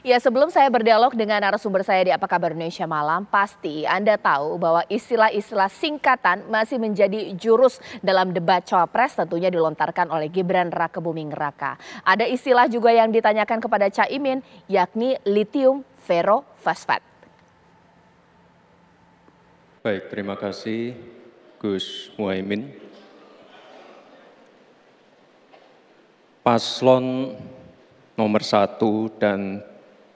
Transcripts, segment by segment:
Ya, sebelum saya berdialog dengan narasumber saya di Apa Kabar Indonesia Malam, pasti Anda tahu bahwa istilah-istilah singkatan masih menjadi jurus dalam debat cawapres tentunya dilontarkan oleh Gibran Rakabuming Raka. Ada istilah juga yang ditanyakan kepada Caimin, yakni litium ferrofosfat. Baik, terima kasih Gus Muhaimin. Paslon nomor satu dan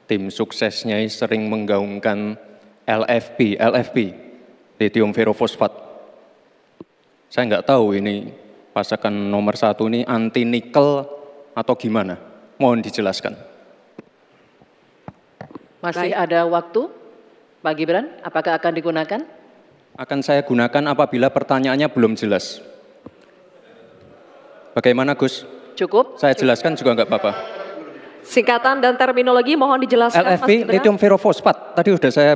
tim suksesnya sering menggaungkan LFP, LFP, Lithium ferrofosfat. Saya nggak tahu ini pasakan nomor satu ini anti nikel atau gimana. Mohon dijelaskan. Masih ada waktu, Pak Gibran? Apakah akan digunakan? Akan saya gunakan apabila pertanyaannya belum jelas. Bagaimana Gus? Cukup. Saya jelaskan juga nggak apa-apa. Singkatan dan terminologi mohon dijelaskan. LFP, litium ferrofosfat. Tadi sudah saya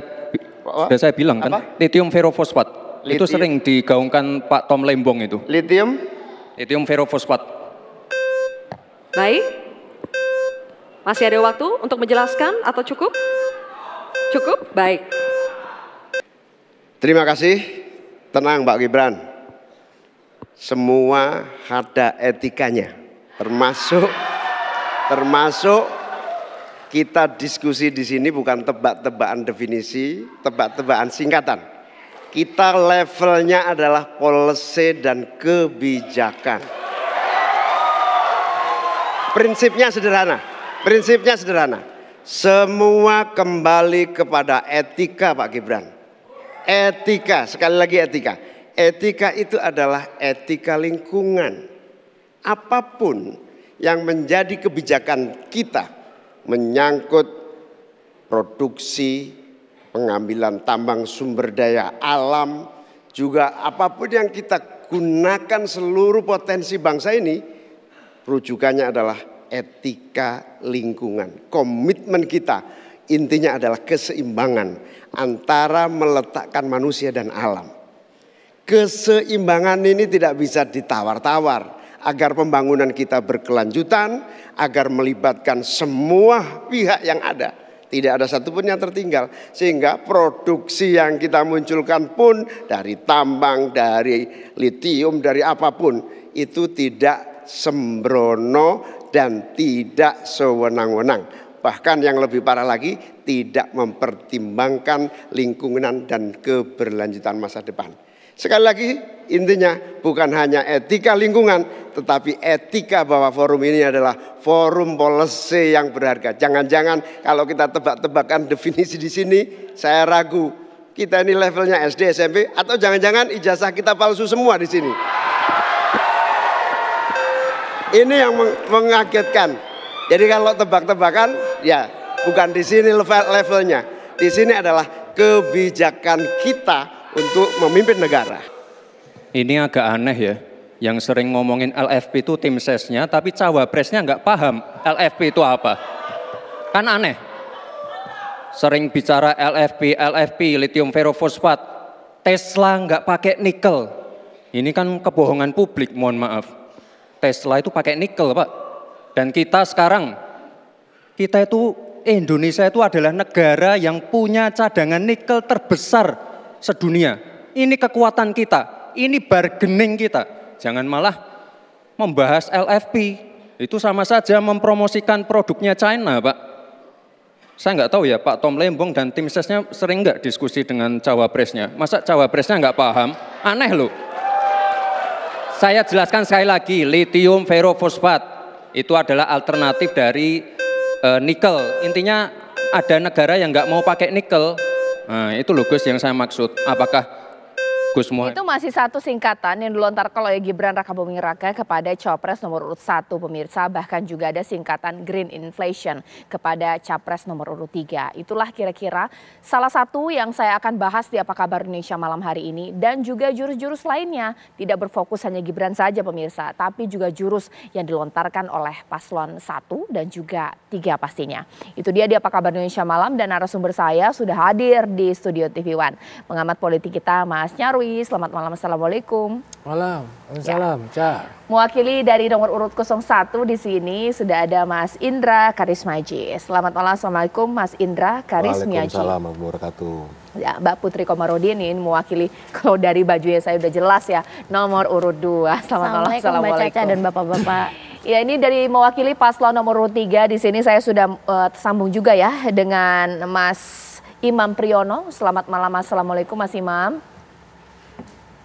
sudah saya bilang kan, Apa? litium ferrofosfat. Itu sering digaungkan Pak Tom Lembong itu. Litium? Litium ferrofosfat. Baik. Masih ada waktu untuk menjelaskan atau cukup? Cukup? Baik. Terima kasih. Tenang Pak Gibran. Semua ada etikanya. Termasuk Termasuk kita diskusi di sini bukan tebak-tebakan definisi, tebak-tebakan singkatan. Kita levelnya adalah policy dan kebijakan. Prinsipnya sederhana. Prinsipnya sederhana. Semua kembali kepada etika Pak Gibran. Etika, sekali lagi etika. Etika itu adalah etika lingkungan. Apapun yang menjadi kebijakan kita menyangkut produksi, pengambilan tambang sumber daya alam, juga apapun yang kita gunakan seluruh potensi bangsa ini, rujukannya adalah etika lingkungan, komitmen kita. Intinya adalah keseimbangan antara meletakkan manusia dan alam. Keseimbangan ini tidak bisa ditawar-tawar agar pembangunan kita berkelanjutan, agar melibatkan semua pihak yang ada. Tidak ada satupun yang tertinggal. Sehingga produksi yang kita munculkan pun dari tambang, dari litium, dari apapun. Itu tidak sembrono dan tidak sewenang-wenang. Bahkan yang lebih parah lagi tidak mempertimbangkan lingkungan dan keberlanjutan masa depan. Sekali lagi intinya bukan hanya etika lingkungan tetapi etika bahwa forum ini adalah forum policy yang berharga. Jangan-jangan kalau kita tebak-tebakan definisi di sini saya ragu kita ini levelnya SD, SMP atau jangan-jangan ijazah kita palsu semua di sini. Ini yang meng mengagetkan. Jadi kalau tebak-tebakan ya bukan di sini level levelnya. Di sini adalah kebijakan kita untuk memimpin negara. Ini agak aneh ya, yang sering ngomongin LFP itu tim sesnya, tapi cawapresnya nggak paham LFP itu apa. Kan aneh. Sering bicara LFP, LFP, lithium ferrofosfat, Tesla nggak pakai nikel. Ini kan kebohongan publik, mohon maaf. Tesla itu pakai nikel, Pak. Dan kita sekarang, kita itu Indonesia itu adalah negara yang punya cadangan nikel terbesar sedunia. Ini kekuatan kita, ini bargaining kita. Jangan malah membahas LFP, itu sama saja mempromosikan produknya China, Pak. Saya nggak tahu ya Pak Tom Lembong dan tim sesnya sering nggak diskusi dengan cawapresnya. Masa cawapresnya nggak paham? Aneh loh. Saya jelaskan sekali lagi, lithium ferrofosfat itu adalah alternatif dari e, nikel. Intinya ada negara yang nggak mau pakai nikel, Nah, itu logos yang saya maksud. Apakah Gus Mohaimin. Itu masih satu singkatan yang dilontarkan oleh Gibran Rakabuming Raka kepada Capres nomor urut satu pemirsa. Bahkan juga ada singkatan Green Inflation kepada Capres nomor urut tiga. Itulah kira-kira salah satu yang saya akan bahas di Apa Kabar Indonesia malam hari ini. Dan juga jurus-jurus lainnya tidak berfokus hanya Gibran saja pemirsa. Tapi juga jurus yang dilontarkan oleh paslon satu dan juga tiga pastinya. Itu dia di Apa Kabar Indonesia malam dan narasumber saya sudah hadir di studio TV One. Pengamat politik kita Mas Nyaru Marwi. Selamat malam, Assalamualaikum. Malam, Assalamualaikum. ya. Mewakili dari nomor urut 01 di sini sudah ada Mas Indra Karismaji. Selamat malam, Assalamualaikum Mas Indra Karismaji. Waalaikumsalam, Assalamualaikum. Ya, Mbak Putri Komarudinin mewakili kalau dari bajunya saya sudah jelas ya, nomor urut 2. Selamat malam, Assalamualaikum. Mbak Caca dan Bapak-Bapak. Ya ini dari mewakili paslon nomor urut 3 di sini saya sudah uh, eh, sambung juga ya dengan Mas Imam Priyono. Selamat malam, Assalamualaikum Mas Imam.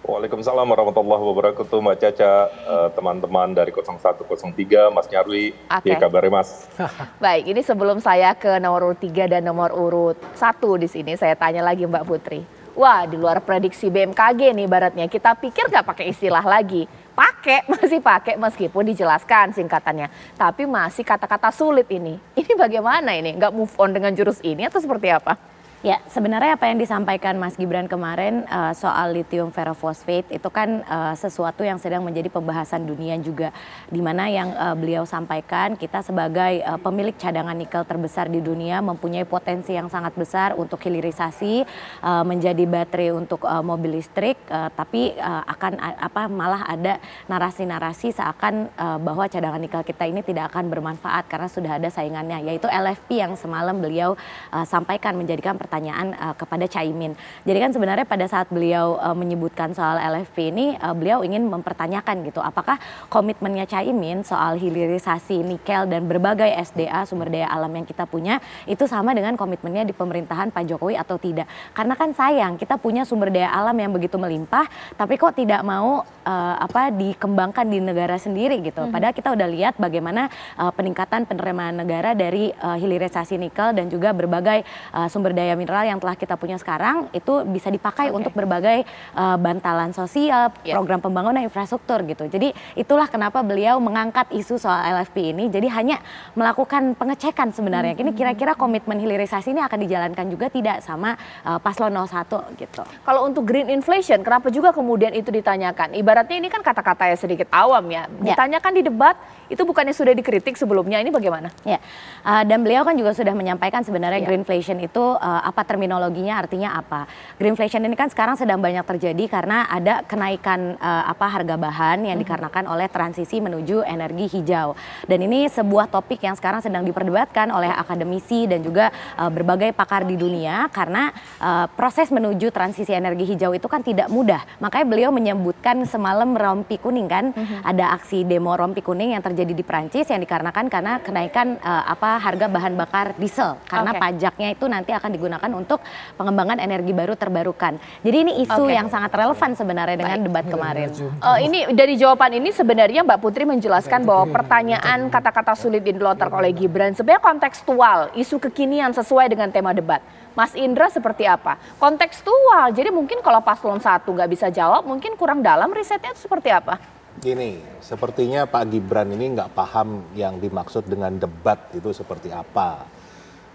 Waalaikumsalam warahmatullahi wabarakatuh Mbak Caca, eh, teman-teman uh, dari 0103, Mas Nyarwi, okay. ya kabarnya Mas. Baik, ini sebelum saya ke nomor urut 3 dan nomor urut 1 di sini, saya tanya lagi Mbak Putri. Wah, di luar prediksi BMKG nih baratnya, kita pikir nggak pakai istilah lagi. Pakai, masih pakai meskipun dijelaskan singkatannya. Tapi masih kata-kata sulit ini. Ini bagaimana ini? Nggak move on dengan jurus ini atau seperti apa? Ya, sebenarnya apa yang disampaikan Mas Gibran kemarin uh, soal lithium ferrofosfate itu kan uh, sesuatu yang sedang menjadi pembahasan dunia juga. Di mana yang uh, beliau sampaikan kita sebagai uh, pemilik cadangan nikel terbesar di dunia mempunyai potensi yang sangat besar untuk hilirisasi uh, menjadi baterai untuk uh, mobil listrik uh, tapi uh, akan apa malah ada narasi-narasi seakan uh, bahwa cadangan nikel kita ini tidak akan bermanfaat karena sudah ada saingannya yaitu LFP yang semalam beliau uh, sampaikan menjadikan pertanyaan pertanyaan uh, kepada Caimin. Jadi kan sebenarnya pada saat beliau uh, menyebutkan soal LFP ini, uh, beliau ingin mempertanyakan gitu, apakah komitmennya Caimin soal hilirisasi nikel dan berbagai SDA sumber daya alam yang kita punya itu sama dengan komitmennya di pemerintahan Pak Jokowi atau tidak? Karena kan sayang kita punya sumber daya alam yang begitu melimpah, tapi kok tidak mau uh, apa dikembangkan di negara sendiri gitu. Hmm. Padahal kita udah lihat bagaimana uh, peningkatan penerimaan negara dari uh, hilirisasi nikel dan juga berbagai uh, sumber daya mineral yang telah kita punya sekarang itu bisa dipakai okay. untuk berbagai uh, bantalan sosial, yeah. program pembangunan infrastruktur gitu. Jadi itulah kenapa beliau mengangkat isu soal LFP ini. Jadi hanya melakukan pengecekan sebenarnya. Hmm. Ini kira-kira komitmen hilirisasi ini akan dijalankan juga tidak sama uh, paslon 01 gitu. Kalau untuk green inflation kenapa juga kemudian itu ditanyakan? Ibaratnya ini kan kata-kata ya sedikit awam ya. ya. Ditanyakan di debat itu bukannya sudah dikritik sebelumnya ini bagaimana? Ya, uh, dan beliau kan juga sudah menyampaikan sebenarnya ya. greenflation itu uh, apa terminologinya, artinya apa? Greenflation ini kan sekarang sedang banyak terjadi karena ada kenaikan uh, apa harga bahan yang hmm. dikarenakan oleh transisi menuju energi hijau. Dan ini sebuah topik yang sekarang sedang diperdebatkan oleh akademisi dan juga uh, berbagai pakar di dunia karena uh, proses menuju transisi energi hijau itu kan tidak mudah. Makanya beliau menyebutkan semalam rompi kuning kan, hmm. ada aksi demo rompi kuning yang terjadi terjadi di Prancis yang dikarenakan karena kenaikan uh, apa harga bahan bakar diesel karena okay. pajaknya itu nanti akan digunakan untuk pengembangan energi baru terbarukan. Jadi ini isu okay. yang sangat relevan sebenarnya dengan debat kemarin. Uh, ini dari jawaban ini sebenarnya Mbak Putri menjelaskan bahwa pertanyaan kata-kata sulit dilontarkan oleh Gibran sebenarnya kontekstual, isu kekinian sesuai dengan tema debat. Mas Indra seperti apa? Kontekstual, jadi mungkin kalau paslon satu nggak bisa jawab, mungkin kurang dalam risetnya itu seperti apa? Gini, sepertinya Pak Gibran ini nggak paham yang dimaksud dengan debat itu seperti apa.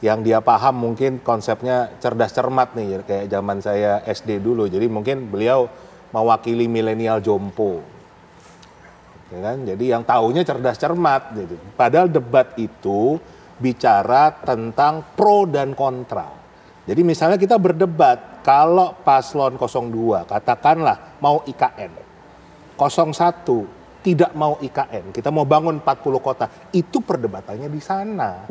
Yang dia paham mungkin konsepnya cerdas cermat nih, kayak zaman saya SD dulu. Jadi mungkin beliau mewakili milenial jompo. Ya kan? Jadi yang tahunya cerdas cermat. Gitu. Padahal debat itu bicara tentang pro dan kontra. Jadi misalnya kita berdebat, kalau paslon 02 katakanlah mau IKN, 01 tidak mau IKN, kita mau bangun 40 kota. Itu perdebatannya di sana.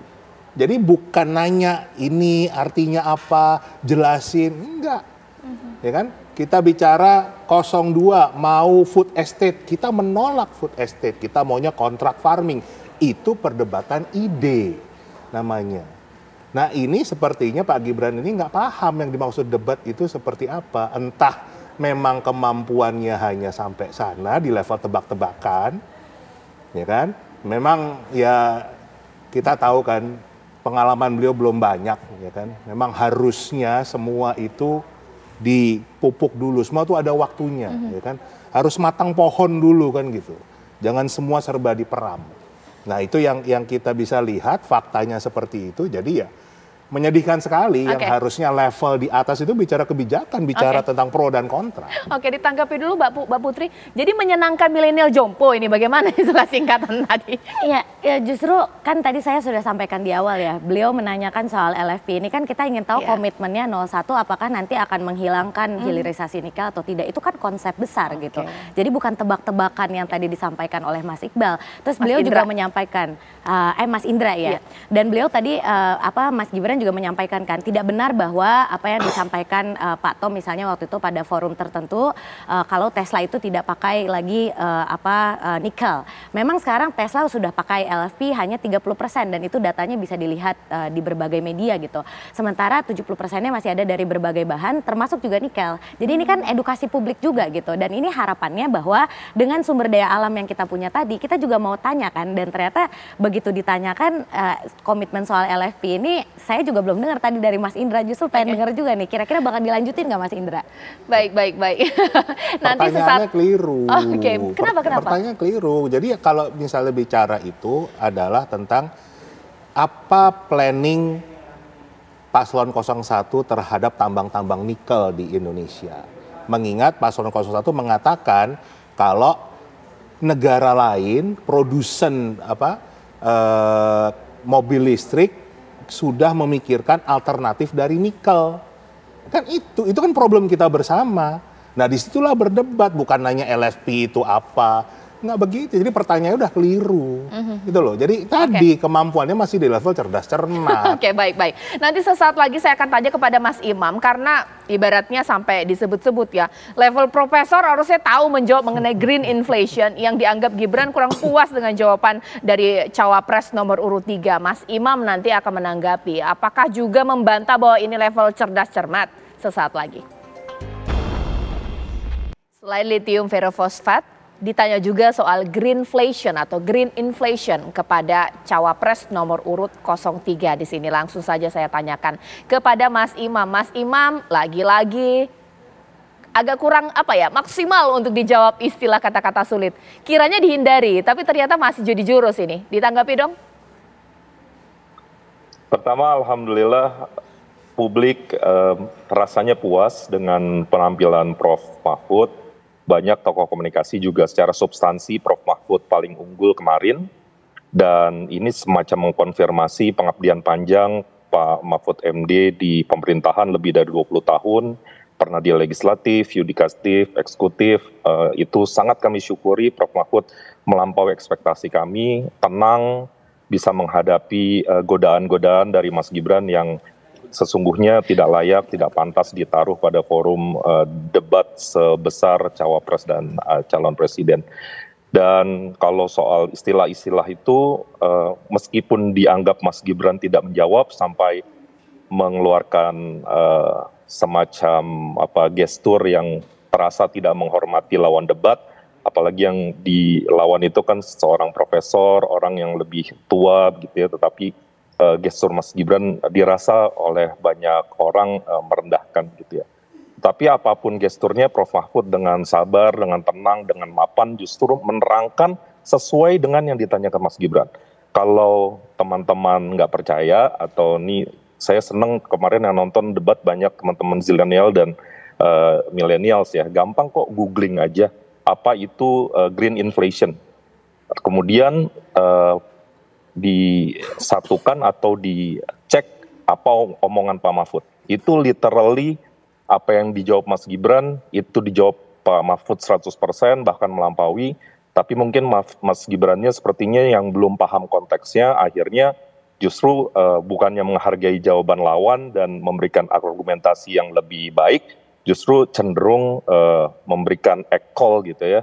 Jadi bukan nanya ini artinya apa, jelasin, enggak. Mm -hmm. Ya kan? Kita bicara 02 mau food estate, kita menolak food estate, kita maunya kontrak farming. Itu perdebatan ide namanya. Nah ini sepertinya Pak Gibran ini nggak paham yang dimaksud debat itu seperti apa. Entah memang kemampuannya hanya sampai sana di level tebak-tebakan, ya kan? Memang ya kita tahu kan pengalaman beliau belum banyak, ya kan? Memang harusnya semua itu dipupuk dulu, semua itu ada waktunya, mm -hmm. ya kan? Harus matang pohon dulu kan gitu. Jangan semua serba diperam. Nah itu yang yang kita bisa lihat faktanya seperti itu. Jadi ya menyedihkan sekali okay. yang harusnya level di atas itu bicara kebijakan, bicara okay. tentang pro dan kontra. Oke, okay, ditanggapi dulu Mbak Putri. Jadi menyenangkan milenial jompo ini bagaimana istilah singkatan tadi? Iya, ya justru kan tadi saya sudah sampaikan di awal ya. Beliau menanyakan soal LFP ini kan kita ingin tahu yeah. komitmennya 01 apakah nanti akan menghilangkan hmm. hilirisasi nikel atau tidak. Itu kan konsep besar okay. gitu. Jadi bukan tebak-tebakan yang tadi disampaikan oleh Mas Iqbal. Terus Mas beliau Indra. juga menyampaikan uh, eh Mas Indra ya. Yeah. Dan beliau tadi uh, apa Mas Gibran juga menyampaikan kan tidak benar bahwa apa yang disampaikan uh, Pak Tom misalnya waktu itu pada forum tertentu uh, kalau Tesla itu tidak pakai lagi uh, apa uh, nikel. Memang sekarang Tesla sudah pakai LFP hanya 30% dan itu datanya bisa dilihat uh, di berbagai media gitu. Sementara 70%-nya masih ada dari berbagai bahan termasuk juga nikel. Jadi ini kan edukasi publik juga gitu dan ini harapannya bahwa dengan sumber daya alam yang kita punya tadi kita juga mau tanyakan dan ternyata begitu ditanyakan uh, komitmen soal LFP ini saya juga juga belum dengar tadi dari Mas Indra justru pengen okay. dengar juga nih. Kira-kira bakal dilanjutin nggak Mas Indra? Baik, baik, baik. Nanti Pertanyaannya sesat... keliru. Oh, Oke, okay. kenapa kenapa? Pertanyaan keliru. Jadi kalau misalnya bicara itu adalah tentang apa planning paslon 01 terhadap tambang-tambang nikel di Indonesia. Mengingat paslon 01 mengatakan kalau negara lain produsen apa eh, mobil listrik sudah memikirkan alternatif dari nikel. Kan itu, itu kan problem kita bersama. Nah disitulah berdebat, bukan nanya LFP itu apa, nggak begitu. Jadi pertanyaannya udah keliru, mm-hmm. gitu loh. Jadi tadi okay. kemampuannya masih di level cerdas cermat. Oke, okay, baik baik. Nanti sesaat lagi saya akan tanya kepada Mas Imam karena ibaratnya sampai disebut-sebut ya level profesor harusnya tahu menjawab mengenai green inflation yang dianggap Gibran kurang puas dengan jawaban dari cawapres nomor urut tiga Mas Imam nanti akan menanggapi. Apakah juga membantah bahwa ini level cerdas cermat? Sesaat lagi. Selain litium ferrofosfat, ditanya juga soal greenflation atau green inflation kepada cawapres nomor urut 03 di sini. Langsung saja saya tanyakan kepada Mas Imam. Mas Imam lagi-lagi agak kurang apa ya maksimal untuk dijawab istilah kata-kata sulit. Kiranya dihindari, tapi ternyata masih jadi jurus ini. Ditanggapi dong. Pertama, alhamdulillah publik eh, rasanya puas dengan penampilan Prof. Mahfud banyak tokoh komunikasi juga secara substansi Prof. Mahfud paling unggul kemarin dan ini semacam mengkonfirmasi pengabdian panjang Pak Mahfud MD di pemerintahan lebih dari 20 tahun pernah di legislatif, yudikatif, eksekutif uh, itu sangat kami syukuri Prof. Mahfud melampaui ekspektasi kami, tenang bisa menghadapi eh, godaan-godaan uh, godaan -godaan dari Mas Gibran yang sesungguhnya tidak layak, tidak pantas ditaruh pada forum uh, debat sebesar cawapres dan uh, calon presiden. Dan kalau soal istilah-istilah itu, uh, meskipun dianggap Mas Gibran tidak menjawab sampai mengeluarkan uh, semacam apa gestur yang terasa tidak menghormati lawan debat, apalagi yang dilawan itu kan seorang profesor, orang yang lebih tua gitu ya, tetapi uh, gestur Mas Gibran dirasa oleh banyak orang uh, merendahkan gitu ya. Tapi apapun gesturnya Prof Mahfud dengan sabar, dengan tenang, dengan mapan justru menerangkan sesuai dengan yang ditanyakan Mas Gibran. Kalau teman-teman nggak percaya atau ini, saya seneng kemarin yang nonton debat banyak teman-teman zilenial dan uh, millennials ya, gampang kok googling aja apa itu uh, green inflation. Kemudian uh, disatukan atau dicek apa omongan Pak Mahfud. Itu literally apa yang dijawab Mas Gibran itu dijawab Pak Mahfud 100% bahkan melampaui tapi mungkin Mas Gibrannya sepertinya yang belum paham konteksnya akhirnya justru uh, bukannya menghargai jawaban lawan dan memberikan argumentasi yang lebih baik justru cenderung uh, memberikan ekol gitu ya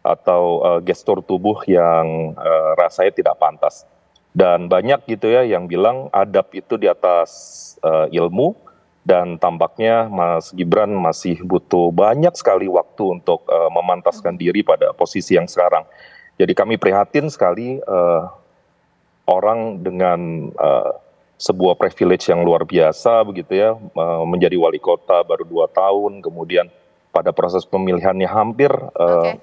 atau uh, gestur tubuh yang uh, rasanya tidak pantas. Dan banyak gitu ya yang bilang adab itu di atas uh, ilmu dan tampaknya Mas Gibran masih butuh banyak sekali waktu untuk uh, memantaskan diri pada posisi yang sekarang. Jadi kami prihatin sekali uh, orang dengan uh, sebuah privilege yang luar biasa begitu ya uh, menjadi wali kota baru dua tahun kemudian pada proses pemilihannya hampir okay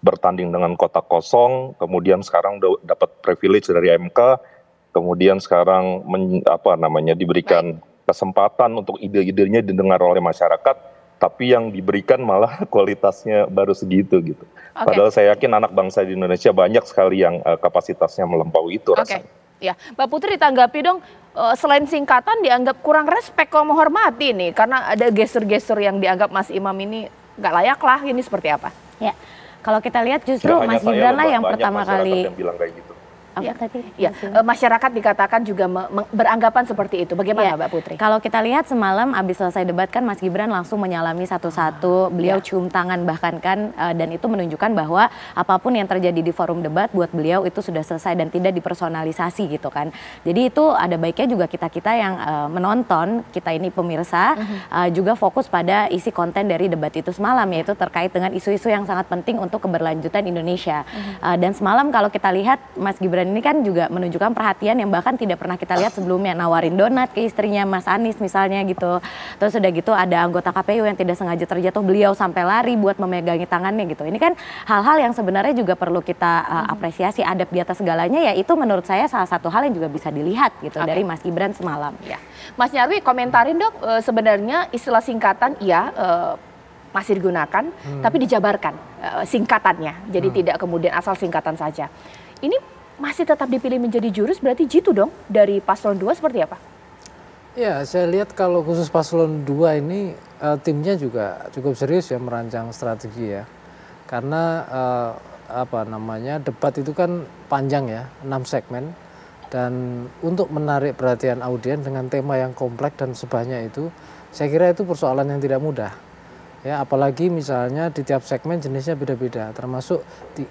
bertanding dengan kotak kosong, kemudian sekarang dapat privilege dari MK, kemudian sekarang men, apa namanya diberikan kesempatan untuk ide-idenya didengar oleh masyarakat tapi yang diberikan malah kualitasnya baru segitu gitu. Okay. Padahal saya yakin anak bangsa di Indonesia banyak sekali yang uh, kapasitasnya melampaui itu okay. Ya, Mbak Putri tanggapi dong. Uh, selain singkatan dianggap kurang respek kalau menghormati nih, karena ada geser-geser yang dianggap Mas Imam ini nggak layak lah. Ini seperti apa? Ya. Kalau kita lihat justru Mas Gibran lah yang pertama kali yang bilang kayak gitu ya. tadi? Ya, masyarakat dikatakan juga beranggapan seperti itu. Bagaimana ya. Mbak Putri? Kalau kita lihat semalam habis selesai debat kan Mas Gibran langsung menyalami satu-satu, ah, beliau ya. cium tangan bahkan kan eh, dan itu menunjukkan bahwa apapun yang terjadi di forum debat buat beliau itu sudah selesai dan tidak dipersonalisasi gitu kan. Jadi itu ada baiknya juga kita-kita yang eh, menonton, kita ini pemirsa uh mm-hmm. -huh. juga fokus pada isi konten dari debat itu semalam yaitu terkait dengan isu-isu yang sangat penting untuk keberlanjutan Indonesia. Uh mm-hmm. -huh. dan semalam kalau kita lihat Mas Gibran Gibran ini kan juga menunjukkan perhatian yang bahkan tidak pernah kita lihat sebelumnya nawarin donat ke istrinya Mas Anies misalnya gitu terus sudah gitu ada anggota KPU yang tidak sengaja terjatuh beliau sampai lari buat memegangi tangannya gitu ini kan hal-hal yang sebenarnya juga perlu kita uh, apresiasi adab di atas segalanya ya itu menurut saya salah satu hal yang juga bisa dilihat gitu okay. dari Mas Gibran semalam ya Mas Nyarwi komentarin dong e, eh, sebenarnya istilah singkatan iya e, masih digunakan, hmm. tapi dijabarkan uh, singkatannya. Jadi hmm. tidak kemudian asal singkatan saja. Ini masih tetap dipilih menjadi jurus berarti jitu dong dari paslon 2 seperti apa? Ya, saya lihat kalau khusus paslon 2 ini uh, timnya juga cukup serius ya merancang strategi ya. Karena uh, apa namanya debat itu kan panjang ya, 6 segmen dan untuk menarik perhatian audiens dengan tema yang kompleks dan sebanyak itu, saya kira itu persoalan yang tidak mudah. Ya, apalagi misalnya di tiap segmen jenisnya beda-beda, termasuk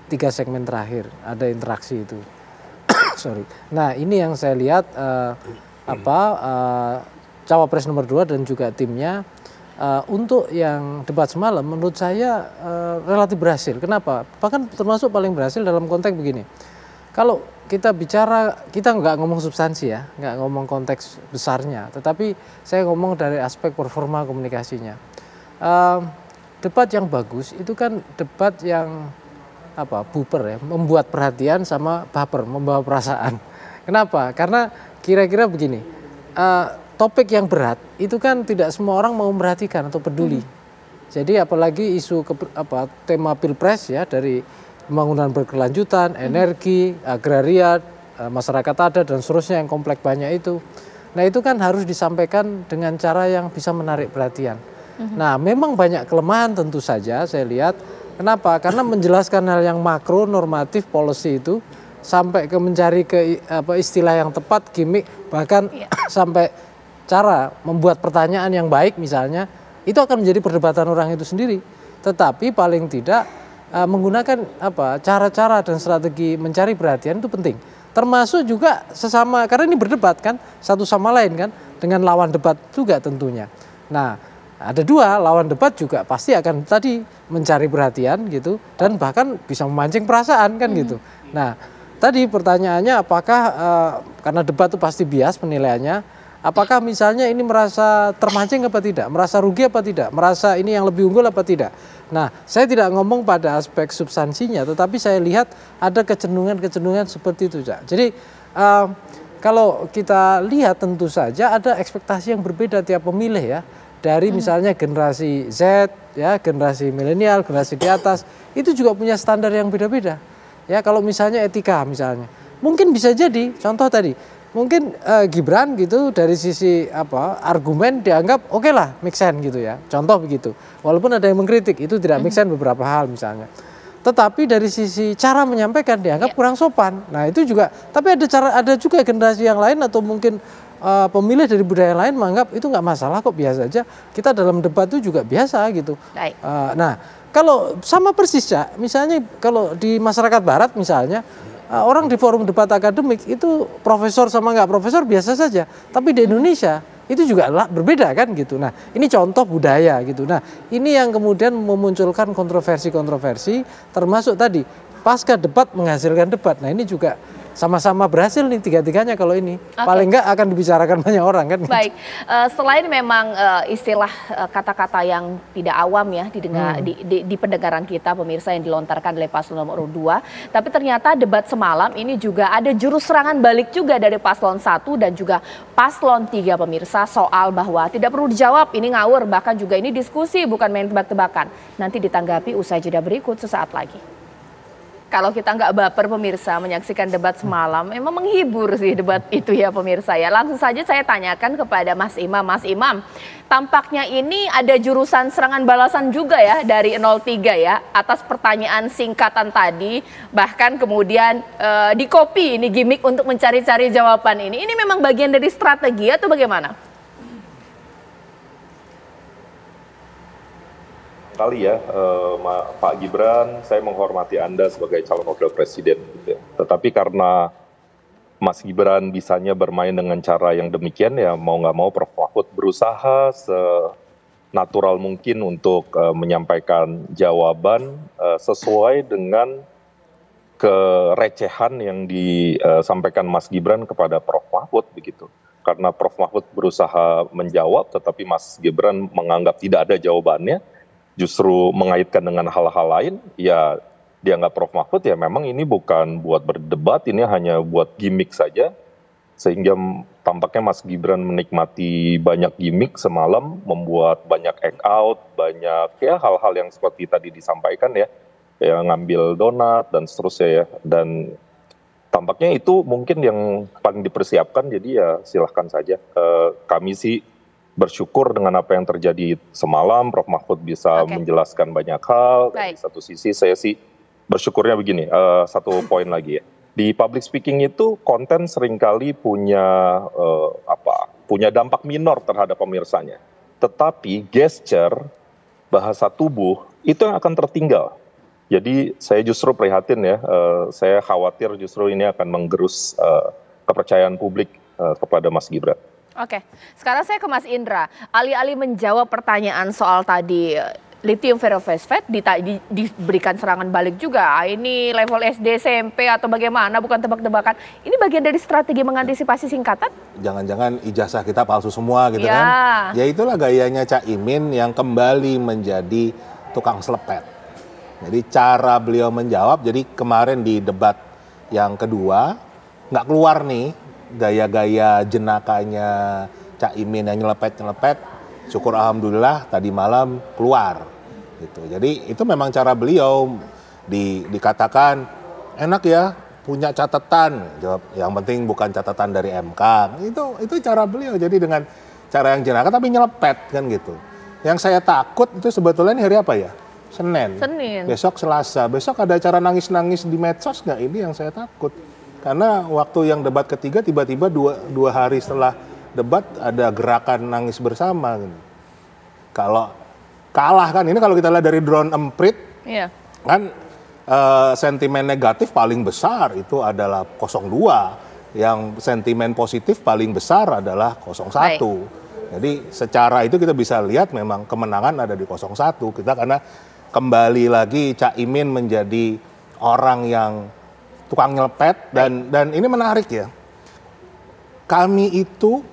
tiga segmen terakhir ada interaksi itu sorry. Nah ini yang saya lihat uh, apa uh, cawapres nomor dua dan juga timnya uh, untuk yang debat semalam menurut saya uh, relatif berhasil. Kenapa? Bahkan termasuk paling berhasil dalam konteks begini. Kalau kita bicara, kita nggak ngomong substansi ya, nggak ngomong konteks besarnya, tetapi saya ngomong dari aspek performa komunikasinya. Uh, debat yang bagus itu kan debat yang apa buper ya, membuat perhatian sama baper, membawa perasaan. Kenapa? Karena kira-kira begini, uh, topik yang berat itu kan tidak semua orang mau memperhatikan atau peduli. Hmm. Jadi apalagi isu ke, apa tema pilpres ya dari pembangunan berkelanjutan, hmm. energi, agraria, eh, masyarakat adat dan seterusnya yang kompleks banyak itu. Nah itu kan harus disampaikan dengan cara yang bisa menarik perhatian. Hmm. Nah memang banyak kelemahan tentu saja saya lihat Kenapa? Karena menjelaskan hal yang makro normatif policy itu sampai ke mencari ke apa istilah yang tepat gimmick bahkan ya. sampai cara membuat pertanyaan yang baik misalnya itu akan menjadi perdebatan orang itu sendiri. Tetapi paling tidak uh, menggunakan apa cara-cara dan strategi mencari perhatian itu penting termasuk juga sesama karena ini berdebat kan satu sama lain kan dengan lawan debat juga tentunya. Nah, ada dua lawan debat juga pasti akan tadi mencari perhatian gitu dan bahkan bisa memancing perasaan kan gitu. Hmm. Nah tadi pertanyaannya apakah uh, karena debat itu pasti bias penilaiannya, apakah misalnya ini merasa termancing apa tidak, merasa rugi apa tidak, merasa ini yang lebih unggul apa tidak. Nah saya tidak ngomong pada aspek substansinya, tetapi saya lihat ada kecenderungan-kecenderungan seperti itu, Cak. Jadi uh, kalau kita lihat tentu saja ada ekspektasi yang berbeda tiap pemilih ya dari hmm. misalnya generasi Z, ya generasi milenial, generasi di atas, itu juga punya standar yang beda-beda. Ya kalau misalnya etika misalnya, mungkin bisa jadi contoh tadi, mungkin uh, Gibran gitu dari sisi apa argumen dianggap oke okay lah make sense gitu ya, contoh begitu. Walaupun ada yang mengkritik itu tidak make hmm. sense beberapa hal misalnya. Tetapi dari sisi cara menyampaikan dianggap ya. kurang sopan. Nah itu juga. Tapi ada cara ada juga generasi yang lain atau mungkin uh, pemilih dari budaya lain menganggap itu nggak masalah kok biasa aja. Kita dalam debat itu juga biasa gitu. Uh, nah, kalau sama persis ya, misalnya kalau di masyarakat barat misalnya uh, orang di forum debat akademik itu profesor sama nggak profesor biasa saja. Tapi di Indonesia itu juga berbeda kan gitu. Nah, ini contoh budaya gitu. Nah, ini yang kemudian memunculkan kontroversi-kontroversi termasuk tadi pasca debat menghasilkan debat. Nah, ini juga sama-sama berhasil nih tiga-tiganya kalau ini. Okay. Paling enggak akan dibicarakan banyak orang kan. Baik. Uh, selain memang uh, istilah eh, kata-kata uh, yang tidak awam ya didengar hmm. di, di, di pendengaran kita pemirsa yang dilontarkan oleh paslon nomor 2, tapi ternyata debat semalam ini juga ada jurus serangan balik juga dari paslon 1 dan juga paslon 3 pemirsa soal bahwa tidak perlu dijawab ini ngawur bahkan juga ini diskusi bukan main tebak-tebakan. Nanti ditanggapi usai jeda berikut sesaat lagi kalau kita nggak baper pemirsa menyaksikan debat semalam, emang menghibur sih debat itu ya pemirsa ya. Langsung saja saya tanyakan kepada Mas Imam. Mas Imam, tampaknya ini ada jurusan serangan balasan juga ya dari 03 ya atas pertanyaan singkatan tadi. Bahkan kemudian di eh, dikopi ini gimmick untuk mencari-cari jawaban ini. Ini memang bagian dari strategi atau bagaimana? sekali ya eh, Pak Gibran, saya menghormati Anda sebagai calon wakil presiden. Gitu ya. Tetapi karena Mas Gibran bisanya bermain dengan cara yang demikian ya mau nggak mau Prof Mahfud berusaha natural mungkin untuk eh, menyampaikan jawaban eh, sesuai dengan kerecehan yang disampaikan eh, Mas Gibran kepada Prof Mahfud begitu. Karena Prof Mahfud berusaha menjawab tetapi Mas Gibran menganggap tidak ada jawabannya, justru mengaitkan dengan hal-hal lain, ya dianggap Prof Mahfud ya memang ini bukan buat berdebat, ini hanya buat gimmick saja. Sehingga tampaknya Mas Gibran menikmati banyak gimmick semalam, membuat banyak act out, banyak ya hal-hal yang seperti tadi disampaikan ya, ya ngambil donat dan seterusnya ya. Dan tampaknya itu mungkin yang paling dipersiapkan, jadi ya silahkan saja. E, kami sih bersyukur dengan apa yang terjadi semalam. Prof Mahfud bisa okay. menjelaskan banyak hal. Baik. Di satu sisi saya sih bersyukurnya begini. Uh, satu hmm. poin lagi ya. Di public speaking itu konten seringkali punya uh, apa? Punya dampak minor terhadap pemirsanya. Tetapi gesture, bahasa tubuh itu yang akan tertinggal. Jadi saya justru prihatin ya. Uh, saya khawatir justru ini akan menggerus uh, kepercayaan publik uh, kepada Mas Gibran. Oke, sekarang saya ke Mas Indra. Alih-alih menjawab pertanyaan soal tadi eh, lithium ferrofosfat di, di, diberikan serangan balik juga. Ah, ini level SD, SMP atau bagaimana? Bukan tebak-tebakan. Ini bagian dari strategi mengantisipasi singkatan? Jangan-jangan ijazah kita palsu semua gitu ya. kan? Ya itulah gayanya Cak Imin yang kembali menjadi tukang selepet. Jadi cara beliau menjawab. Jadi kemarin di debat yang kedua nggak keluar nih gaya-gaya jenakanya Cak Imin yang nyelepet-nyelepet, syukur alhamdulillah tadi malam keluar. Gitu. Jadi itu memang cara beliau di, dikatakan enak ya punya catatan. Jawab, yang penting bukan catatan dari MK. Itu itu cara beliau. Jadi dengan cara yang jenaka tapi nyelepet kan gitu. Yang saya takut itu sebetulnya ini hari apa ya? Senin. Senin. Besok Selasa. Besok ada acara nangis-nangis di medsos nggak? Ini yang saya takut. Karena waktu yang debat ketiga tiba-tiba dua, dua hari setelah debat ada gerakan nangis bersama. Gitu. Kalau kalah kan, ini kalau kita lihat dari drone emprit, iya. kan e, sentimen negatif paling besar itu adalah 02 yang sentimen positif paling besar adalah 01. Hai. Jadi secara itu kita bisa lihat memang kemenangan ada di 01 kita karena kembali lagi Cak Imin menjadi orang yang tukang nyelepet dan dan ini menarik ya. Kami itu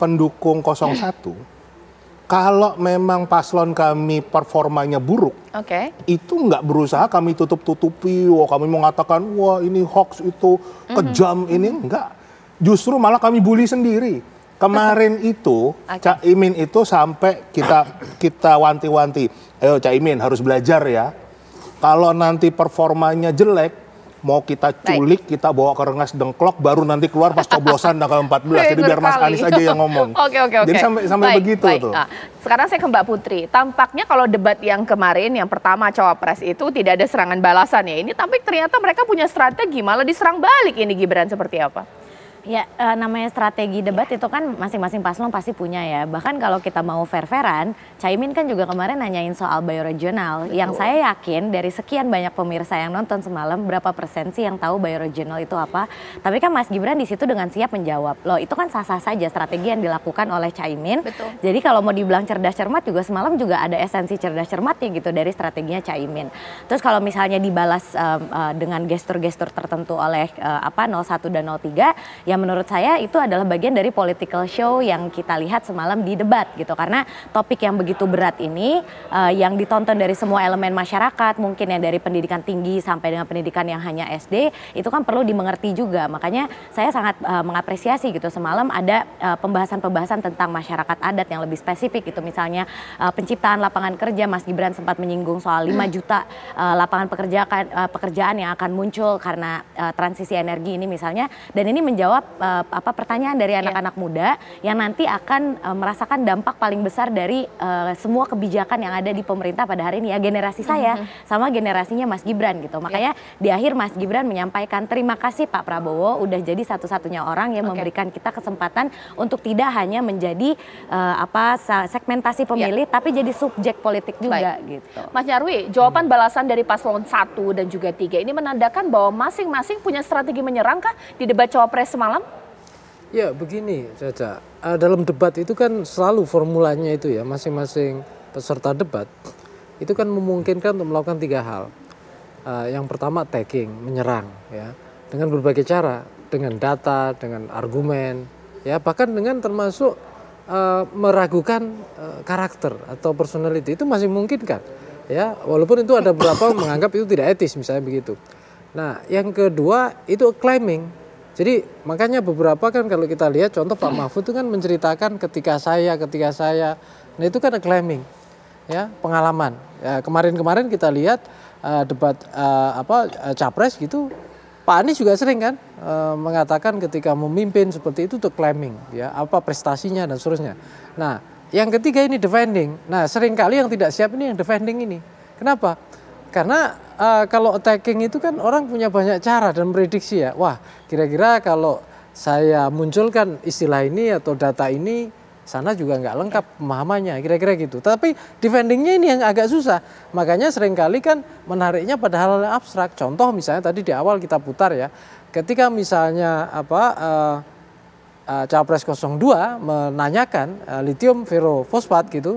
pendukung 01 kalau memang paslon kami performanya buruk, okay. itu nggak berusaha kami tutup-tutupi, wah kami mau mengatakan wah ini hoax itu mhm. kejam mm -hmm. ini enggak. Mhm. Justru malah kami bully sendiri. Kemarin itu okay. Cak Imin itu sampai kita kita wanti-wanti, ayo Cak Imin harus belajar ya. Kalau nanti performanya jelek, mau kita culik, Baik. kita bawa ke rengas dengklok, baru nanti keluar pas coblosan tanggal 14. belas. Jadi biar Mas Anies aja yang ngomong. Oke, oke, oke. Jadi sampai, sampai begitu Baik. tuh. Nah, sekarang saya ke Mbak Putri. Tampaknya kalau debat yang kemarin, yang pertama cawapres itu tidak ada serangan balasan ya. Ini tapi ternyata mereka punya strategi, malah diserang balik ini Gibran seperti apa? Ya, uh, namanya strategi debat itu kan masing-masing paslon pasti punya ya. Bahkan kalau kita mau fair-fairan, Caimin kan juga kemarin nanyain soal bioregional. Betul. Yang saya yakin dari sekian banyak pemirsa yang nonton semalam, berapa persen sih yang tahu bioregional itu apa? Tapi kan Mas Gibran di situ dengan siap menjawab. Loh, itu kan sah-sah saja strategi yang dilakukan oleh Caimin. Betul. Jadi kalau mau dibilang cerdas cermat juga semalam juga ada esensi cerdas cermatnya gitu dari strateginya Caimin. Terus kalau misalnya dibalas uh, uh, dengan gestur-gestur tertentu oleh uh, apa 01 dan 03 yang menurut saya itu adalah bagian dari political show yang kita lihat semalam di debat gitu karena topik yang begitu berat ini uh, yang ditonton dari semua elemen masyarakat mungkin yang dari pendidikan tinggi sampai dengan pendidikan yang hanya SD itu kan perlu dimengerti juga makanya saya sangat uh, mengapresiasi gitu semalam ada eh, pembahasan-pembahasan uh, tentang masyarakat adat yang lebih spesifik gitu misalnya uh, penciptaan lapangan kerja Mas Gibran sempat menyinggung soal 5 hmm. juta uh, lapangan pekerjaan uh, pekerjaan yang akan muncul karena uh, transisi energi ini misalnya dan ini menjawab menjawab uh, eh, apa pertanyaan dari iya. anak-anak yeah. muda yang nanti akan uh, merasakan dampak paling besar dari uh, semua kebijakan yang ada di pemerintah pada hari ini ya generasi saya mm -hmm. sama generasinya Mas Gibran gitu. Iya. Makanya yeah. di akhir Mas Gibran menyampaikan terima kasih Pak Prabowo udah jadi satu-satunya orang yang okay. memberikan kita kesempatan untuk tidak hanya menjadi uh, apa segmentasi iya. pemilih yeah. tapi jadi subjek politik juga Baik. gitu. Mas Nyarwi, jawaban balasan dari paslon satu dan juga tiga ini menandakan bahwa masing-masing punya strategi menyerang kah di debat cawapres semalam? malam? Ya begini Caca, eh, dalam debat itu kan selalu formulanya itu ya masing-masing peserta debat itu kan memungkinkan untuk melakukan tiga hal. Eh, yang pertama tagging, menyerang ya dengan berbagai cara, dengan data, dengan argumen, ya bahkan dengan termasuk eh, meragukan karakter atau personality itu masih mungkin kan ya walaupun itu ada beberapa menganggap itu tidak etis misalnya begitu. Nah yang kedua itu climbing. Jadi makanya beberapa kan kalau kita lihat contoh Pak hmm. Mahfud itu kan menceritakan ketika saya, ketika saya. Nah itu kan claiming ya pengalaman. Ya, kemarin-kemarin ya, kita lihat uh, debat uh, apa uh, capres gitu Pak Anies juga sering kan uh, mengatakan ketika memimpin seperti itu tuh claiming ya apa prestasinya dan seterusnya. Nah, yang ketiga ini defending. Nah, seringkali yang tidak siap ini yang defending ini. Kenapa? Karena uh, kalau attacking itu kan orang punya banyak cara dan prediksi ya. Wah, kira-kira kalau saya munculkan istilah ini atau data ini, sana juga nggak lengkap pemahamannya, kira-kira gitu. Tapi defendingnya ini yang agak susah. Makanya seringkali kan menariknya pada hal, -hal abstrak. Contoh misalnya tadi di awal kita putar ya, ketika misalnya apa uh, uh, Capres 02 menanyakan uh, litium ferrofosfat gitu,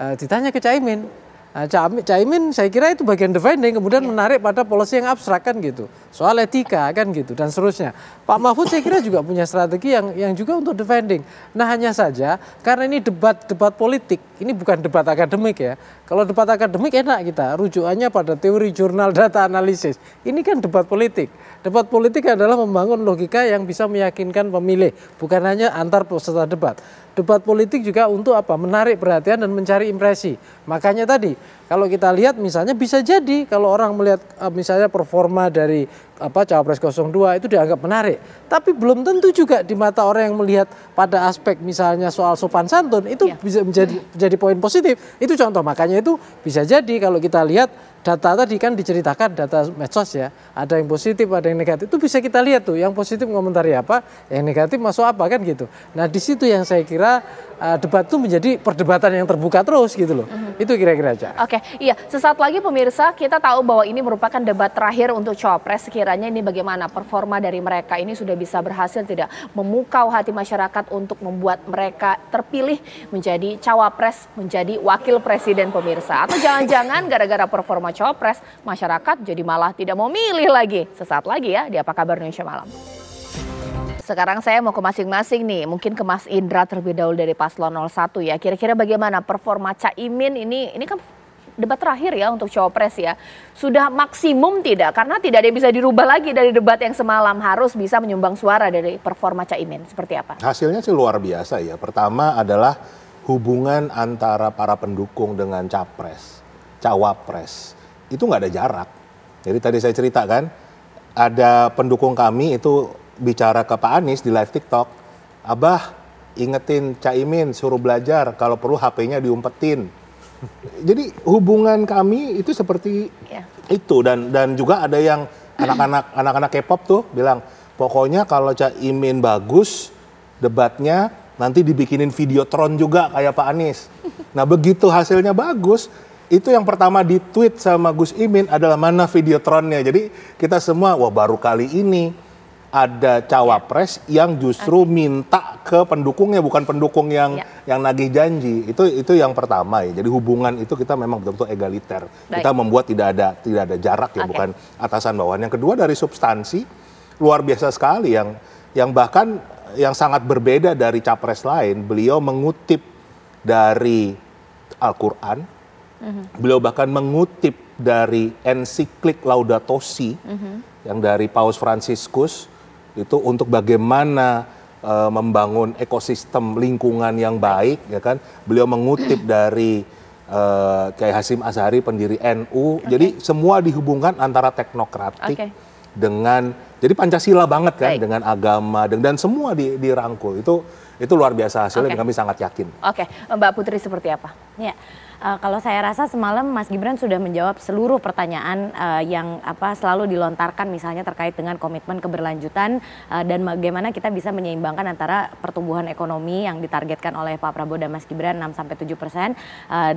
uh, ditanya ke Caimin, Nah, Caimin saya kira itu bagian defending kemudian yeah. menarik pada polisi yang abstrak kan gitu. Soal etika kan gitu dan seterusnya. Pak Mahfud saya kira juga punya strategi yang yang juga untuk defending. Nah hanya saja karena ini debat-debat politik, ini bukan debat akademik ya. Kalau debat akademik enak kita, rujukannya pada teori jurnal data analisis. Ini kan debat politik. Debat politik adalah membangun logika yang bisa meyakinkan pemilih, bukan hanya antar peserta debat. Debat politik juga untuk apa? Menarik perhatian dan mencari impresi. Makanya tadi, kalau kita lihat misalnya bisa jadi kalau orang melihat eh, misalnya performa dari apa cawapres 02 itu dianggap menarik, tapi belum tentu juga di mata orang yang melihat pada aspek misalnya soal sopan santun itu ya. bisa menjadi menjadi poin positif. Itu contoh makanya itu bisa jadi kalau kita lihat data tadi kan diceritakan data medsos ya, ada yang positif, ada yang negatif. Itu bisa kita lihat tuh, yang positif komentari apa, yang negatif masuk apa kan gitu. Nah, di situ yang saya kira uh, debat itu menjadi perdebatan yang terbuka terus gitu loh. Mm -hmm. Itu kira-kira aja. Oke, okay. iya, sesaat lagi pemirsa kita tahu bahwa ini merupakan debat terakhir untuk cawapres sekiranya ini bagaimana performa dari mereka ini sudah bisa berhasil tidak memukau hati masyarakat untuk membuat mereka terpilih menjadi cawapres, menjadi wakil presiden pemirsa atau jangan-jangan gara-gara performa sama cawapres, masyarakat jadi malah tidak mau milih lagi. Sesaat lagi ya di Apa Kabar Indonesia Malam. Sekarang saya mau ke masing-masing nih, mungkin ke Mas Indra terlebih dahulu dari Paslon 01 ya. Kira-kira bagaimana performa Caimin ini, ini kan debat terakhir ya untuk cawapres ya. Sudah maksimum tidak? Karena tidak ada yang bisa dirubah lagi dari debat yang semalam. Harus bisa menyumbang suara dari performa Caimin. Seperti apa? Hasilnya sih luar biasa ya. Pertama adalah hubungan antara para pendukung dengan capres, cawapres itu nggak ada jarak. Jadi tadi saya cerita kan, ada pendukung kami itu bicara ke Pak Anies di live TikTok, Abah ingetin Caimin suruh belajar, kalau perlu HP-nya diumpetin. Jadi hubungan kami itu seperti yeah. itu dan dan juga ada yang anak-anak anak-anak K-pop tuh bilang pokoknya kalau Caimin bagus debatnya nanti dibikinin videotron juga kayak Pak Anies. Nah begitu hasilnya bagus, itu yang pertama di tweet sama Gus Imin adalah mana videotronnya. Jadi kita semua wah baru kali ini ada cawapres ya. yang justru okay. minta ke pendukungnya bukan pendukung yang ya. yang nagih janji. Itu itu yang pertama ya. Jadi hubungan itu kita memang betul-betul egaliter. Baik. Kita membuat tidak ada tidak ada jarak ya okay. bukan atasan bawahan. Yang kedua dari substansi luar biasa sekali yang yang bahkan yang sangat berbeda dari capres lain. Beliau mengutip dari Al-Qur'an hmm Beliau bahkan mengutip dari ensiklik Laudato Si mm-hmm. yang dari Paus Fransiskus itu untuk bagaimana uh, membangun ekosistem lingkungan yang baik, ya kan? Beliau mengutip dari uh, Kiai Hasim Azhari pendiri NU. Okay. Jadi semua dihubungkan antara teknokratik okay. dengan jadi Pancasila banget kan baik. dengan agama dan, dan semua di, dirangkul. Itu itu luar biasa hasilnya okay. kami sangat yakin. Oke, okay. Mbak Putri seperti apa? Ya. Eh, kalau saya rasa semalam Mas Gibran sudah menjawab seluruh pertanyaan uh, yang apa selalu dilontarkan misalnya terkait dengan komitmen keberlanjutan uh, dan bagaimana kita bisa menyeimbangkan antara pertumbuhan ekonomi yang ditargetkan oleh Pak Prabowo dan Mas Gibran 6 sampai 7 uh,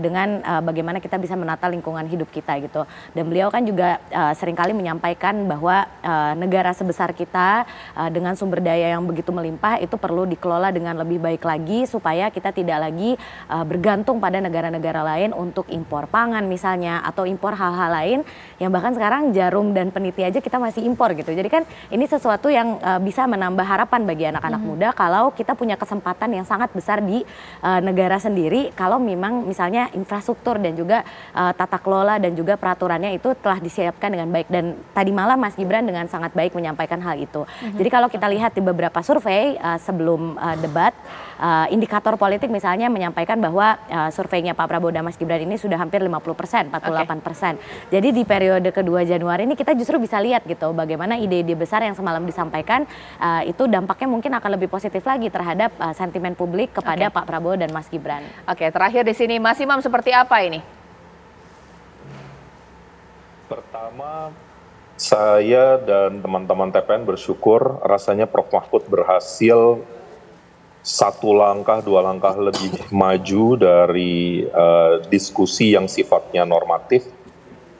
dengan uh, bagaimana kita bisa menata lingkungan hidup kita gitu. Dan beliau kan juga uh, seringkali menyampaikan bahwa uh, negara sebesar kita uh, dengan sumber daya yang begitu melimpah itu perlu dikelola dengan lebih baik lagi supaya kita tidak lagi uh, bergantung pada negara-negara lain lain untuk impor pangan misalnya atau impor hal-hal lain yang bahkan sekarang jarum dan peniti aja kita masih impor gitu. Jadi kan ini sesuatu yang uh, bisa menambah harapan bagi anak-anak -hmm. muda kalau kita punya kesempatan yang sangat besar di uh, negara sendiri kalau memang misalnya infrastruktur dan juga uh, tata kelola dan juga peraturannya itu telah disiapkan dengan baik dan tadi malam Mas Gibran dengan sangat baik menyampaikan hal itu. -hmm. Jadi kalau kita lihat di beberapa survei uh, sebelum uh, debat uh, indikator politik misalnya menyampaikan bahwa uh, surveinya Pak Prabowo kepada Mas Gibran ini sudah hampir 50 persen, 48 persen. Okay. Jadi di periode kedua Januari ini kita justru bisa lihat gitu bagaimana ide-ide besar yang semalam disampaikan uh, itu dampaknya mungkin akan lebih positif lagi terhadap uh, sentimen publik kepada okay. Pak Prabowo dan Mas Gibran. Oke, okay, terakhir di sini Mas Imam seperti apa ini? Pertama, saya dan teman-teman TPN bersyukur rasanya Prof Mahfud berhasil satu langkah dua langkah lebih maju dari uh, diskusi yang sifatnya normatif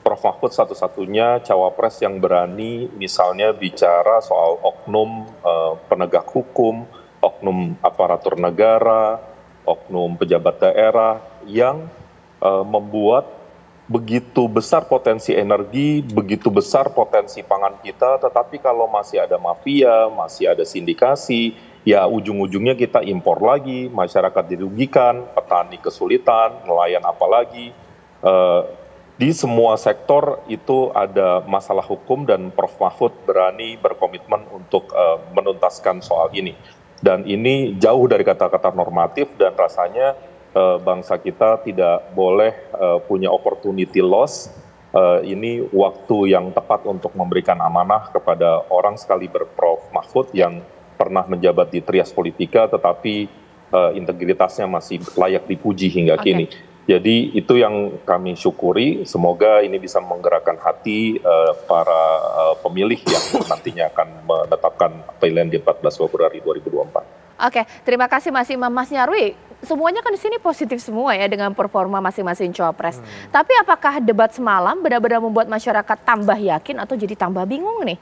Prof Mahfud satu-satunya cawapres yang berani misalnya bicara soal oknum uh, penegak hukum oknum aparatur negara oknum pejabat daerah yang uh, membuat begitu besar potensi energi begitu besar potensi pangan kita tetapi kalau masih ada mafia masih ada sindikasi ya ujung-ujungnya kita impor lagi, masyarakat dirugikan, petani kesulitan, nelayan apalagi. Uh, eh, di semua sektor itu ada masalah hukum dan Prof. Mahfud berani berkomitmen untuk uh, menuntaskan soal ini. Dan ini jauh dari kata-kata normatif dan rasanya uh, bangsa kita tidak boleh uh, punya opportunity loss. Uh, ini waktu yang tepat untuk memberikan amanah kepada orang sekali berprof Mahfud yang pernah menjabat di Trias Politika tetapi uh, integritasnya masih layak dipuji hingga okay. kini. Jadi itu yang kami syukuri. Semoga ini bisa menggerakkan hati uh, para uh, pemilih yang nantinya akan menetapkan pilihan di 14 Februari 2024. Oke, terima kasih Mas Imam Mas Nyarwi. Semuanya kan di sini positif semua ya dengan performa masing-masing cawapres. Hmm. Tapi apakah debat semalam benar-benar membuat masyarakat tambah yakin atau jadi tambah bingung nih?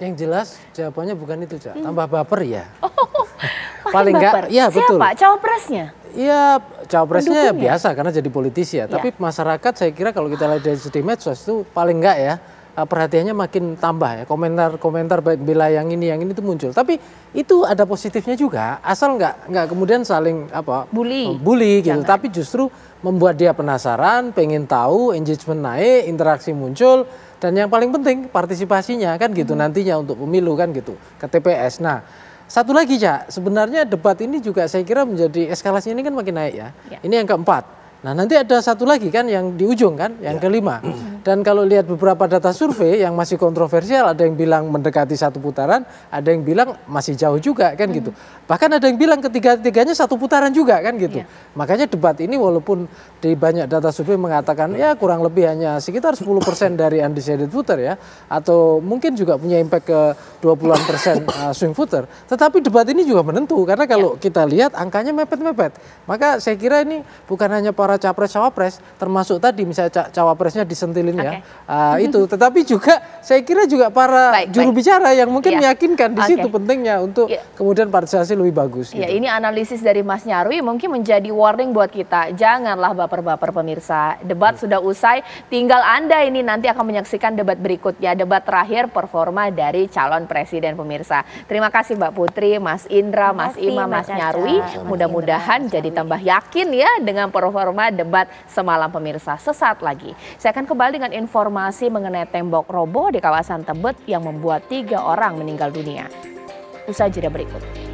Yang jelas jawabannya bukan itu, Cak. Hmm. Tambah baper ya. Oh, paling enggak ya betul. Siapa cawapresnya? Iya, cawapresnya ya biasa karena jadi politisi ya. ya. Tapi masyarakat saya kira kalau kita lihat dari segi medsos itu paling enggak ya eh, perhatiannya makin tambah ya komentar-komentar baik bela yang ini yang ini itu muncul tapi itu ada positifnya juga asal enggak enggak kemudian saling apa bully eh, bully gitu Jangan. tapi justru membuat dia penasaran pengen tahu engagement naik interaksi muncul dan yang paling penting partisipasinya kan gitu hmm. nantinya untuk pemilu kan gitu ke TPS. Nah satu lagi cak sebenarnya debat ini juga saya kira menjadi eskalasi ini kan makin naik ya. ya. Ini yang keempat Nah nanti ada satu lagi kan yang di ujung kan, yang ya. kelima. Hmm. Dan kalau lihat beberapa data survei yang masih kontroversial, ada yang bilang mendekati satu putaran, ada yang bilang masih jauh juga kan hmm. gitu. Bahkan ada yang bilang ketiga-tiganya satu putaran juga kan gitu. Ya. Makanya debat ini walaupun di banyak data survei mengatakan ya kurang lebih hanya sekitar 10% dari undecided voter ya, atau mungkin juga punya impact ke 20-an persen uh, swing voter. Tetapi debat ini juga menentu karena kalau ya. kita lihat angkanya mepet-mepet. Maka saya kira ini bukan hanya para capres cawapres termasuk tadi misalnya cawapresnya disentilin okay. ya uh, itu tetapi juga saya kira juga para baik, juru baik. bicara yang mungkin yeah. meyakinkan di okay. situ pentingnya untuk yeah. kemudian partisipasi lebih bagus. Ya gitu. ini analisis dari Mas Nyarwi mungkin menjadi warning buat kita janganlah baper-baper pemirsa debat hmm. sudah usai tinggal anda ini nanti akan menyaksikan debat berikutnya debat terakhir performa dari calon presiden pemirsa terima kasih Mbak Putri Mas Indra Mas Ima Mas Nyarwi mudah-mudahan jadi tambah yakin ya dengan performa tema debat semalam pemirsa. Sesaat lagi, saya akan kembali dengan informasi mengenai tembok roboh di kawasan Tebet yang membuat tiga orang meninggal dunia. usaha jeda berikut.